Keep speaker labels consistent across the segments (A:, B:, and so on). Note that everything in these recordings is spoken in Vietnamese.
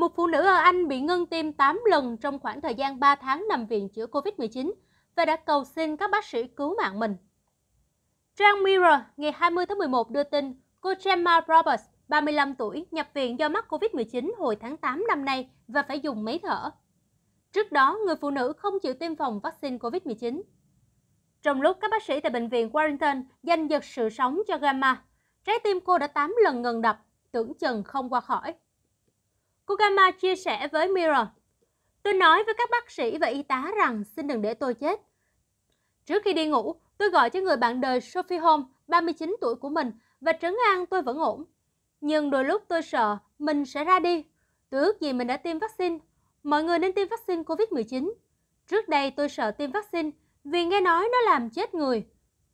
A: Một phụ nữ ở Anh bị ngưng tim 8 lần trong khoảng thời gian 3 tháng nằm viện chữa COVID-19 và đã cầu xin các bác sĩ cứu mạng mình. Trang Mirror ngày 20 tháng 11 đưa tin cô Gemma Roberts, 35 tuổi, nhập viện do mắc COVID-19 hồi tháng 8 năm nay và phải dùng máy thở. Trước đó, người phụ nữ không chịu tiêm phòng vaccine COVID-19. Trong lúc các bác sĩ tại bệnh viện Warrington giành giật sự sống cho Gemma, trái tim cô đã 8 lần ngừng đập, tưởng chừng không qua khỏi. Kugama chia sẻ với Mirror. Tôi nói với các bác sĩ và y tá rằng xin đừng để tôi chết. Trước khi đi ngủ, tôi gọi cho người bạn đời Sophie Holmes, 39 tuổi của mình, và trấn an tôi vẫn ổn. Nhưng đôi lúc tôi sợ mình sẽ ra đi. Tôi ước gì mình đã tiêm vaccine. Mọi người nên tiêm vaccine COVID-19. Trước đây tôi sợ tiêm vaccine vì nghe nói nó làm chết người.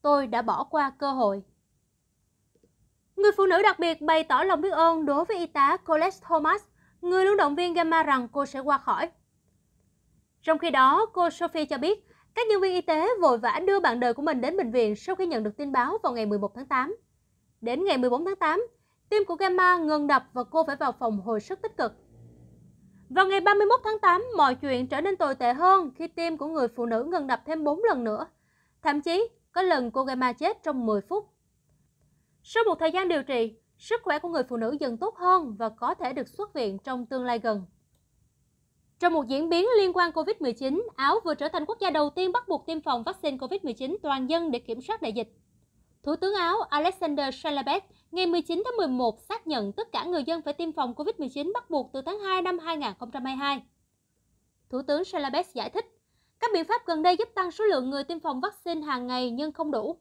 A: Tôi đã bỏ qua cơ hội. Người phụ nữ đặc biệt bày tỏ lòng biết ơn đối với y tá Colette Thomas người luôn động viên Gemma rằng cô sẽ qua khỏi. Trong khi đó, cô Sophie cho biết các nhân viên y tế vội vã đưa bạn đời của mình đến bệnh viện sau khi nhận được tin báo vào ngày 11 tháng 8. Đến ngày 14 tháng 8, tim của Gemma ngừng đập và cô phải vào phòng hồi sức tích cực. Vào ngày 31 tháng 8, mọi chuyện trở nên tồi tệ hơn khi tim của người phụ nữ ngừng đập thêm 4 lần nữa. Thậm chí, có lần cô Gemma chết trong 10 phút. Sau một thời gian điều trị, Sức khỏe của người phụ nữ dần tốt hơn và có thể được xuất viện trong tương lai gần. Trong một diễn biến liên quan COVID-19, Áo vừa trở thành quốc gia đầu tiên bắt buộc tiêm phòng vaccine COVID-19 toàn dân để kiểm soát đại dịch. Thủ tướng Áo Alexander Schalabet ngày 19 tháng 11 xác nhận tất cả người dân phải tiêm phòng COVID-19 bắt buộc từ tháng 2 năm 2022. Thủ tướng Schalabet giải thích, các biện pháp gần đây giúp tăng số lượng người tiêm phòng vaccine hàng ngày nhưng không đủ.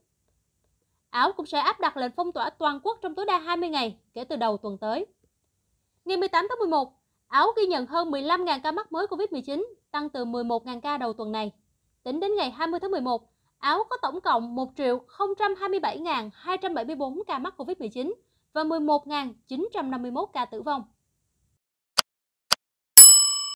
A: Áo cũng sẽ áp đặt lệnh phong tỏa toàn quốc trong tối đa 20 ngày kể từ đầu tuần tới. Ngày 18 tháng 11, Áo ghi nhận hơn 15.000 ca mắc mới COVID-19, tăng từ 11.000 ca đầu tuần này. Tính đến ngày 20 tháng 11, Áo có tổng cộng 1.027.274 ca mắc COVID-19 và 11.951 ca tử vong.